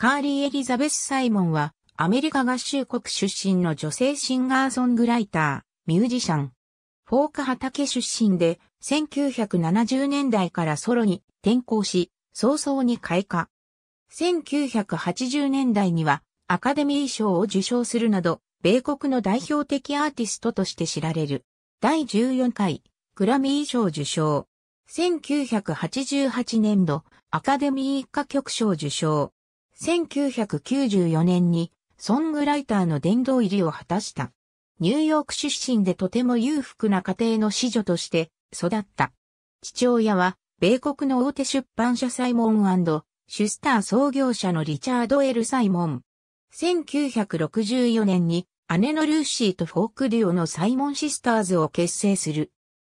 カーリー・エリザベス・サイモンは、アメリカ合衆国出身の女性シンガーソングライター、ミュージシャン。フォーク畑出身で、1970年代からソロに転校し、早々に開花。1980年代には、アカデミー賞を受賞するなど、米国の代表的アーティストとして知られる。第14回、グラミー賞受賞。1988年度、アカデミー歌曲賞受賞。1994年にソングライターの殿堂入りを果たした。ニューヨーク出身でとても裕福な家庭の子女として育った。父親は、米国の大手出版社サイモンシュスター創業者のリチャード・エル・サイモン。1964年に姉のルーシーとフォークデュオのサイモンシスターズを結成する。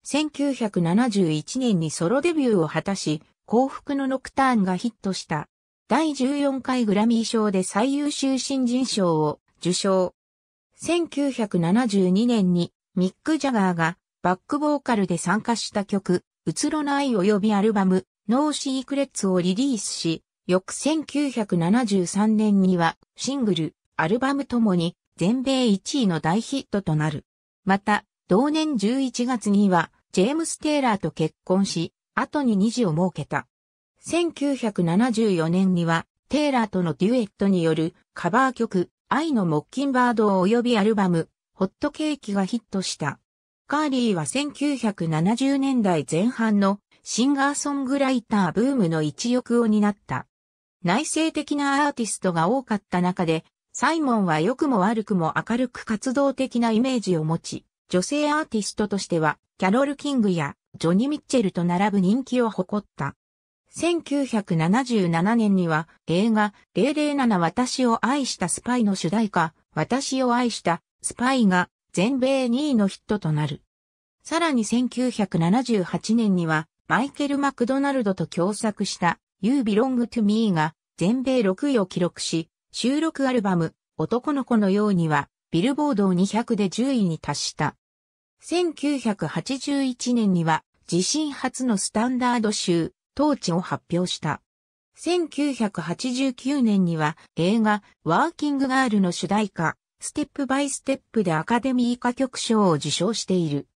1971年にソロデビューを果たし、幸福のノクターンがヒットした。第14回グラミー賞で最優秀新人賞を受賞。1972年にミック・ジャガーがバックボーカルで参加した曲、うつろない及びアルバム、ノーシークレッツをリリースし、翌1973年にはシングル、アルバムともに全米1位の大ヒットとなる。また、同年11月にはジェームス・テイラーと結婚し、後に2時を設けた。1974年には、テイラーとのデュエットによるカバー曲、愛のモッキンバード及びアルバム、ホットケーキがヒットした。カーリーは1970年代前半のシンガーソングライターブームの一翼を担った。内省的なアーティストが多かった中で、サイモンは良くも悪くも明るく活動的なイメージを持ち、女性アーティストとしては、キャロル・キングやジョニ・ミッチェルと並ぶ人気を誇った。1977年には映画007私を愛したスパイの主題歌私を愛したスパイが全米2位のヒットとなる。さらに1978年にはマイケル・マクドナルドと共作した You Belong to Me が全米6位を記録し、収録アルバム男の子のようにはビルボード200で10位に達した。1981年には自身初のスタンダード集統治を発表した。1989年には映画ワーキングガールの主題歌ステップバイステップでアカデミー歌曲賞を受賞している。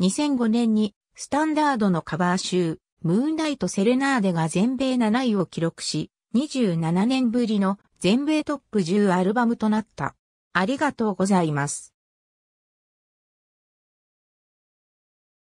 2005年にスタンダードのカバー集ムーンライト・セレナーデが全米7位を記録し、27年ぶりの全米トップ10アルバムとなった。ありがとうございます。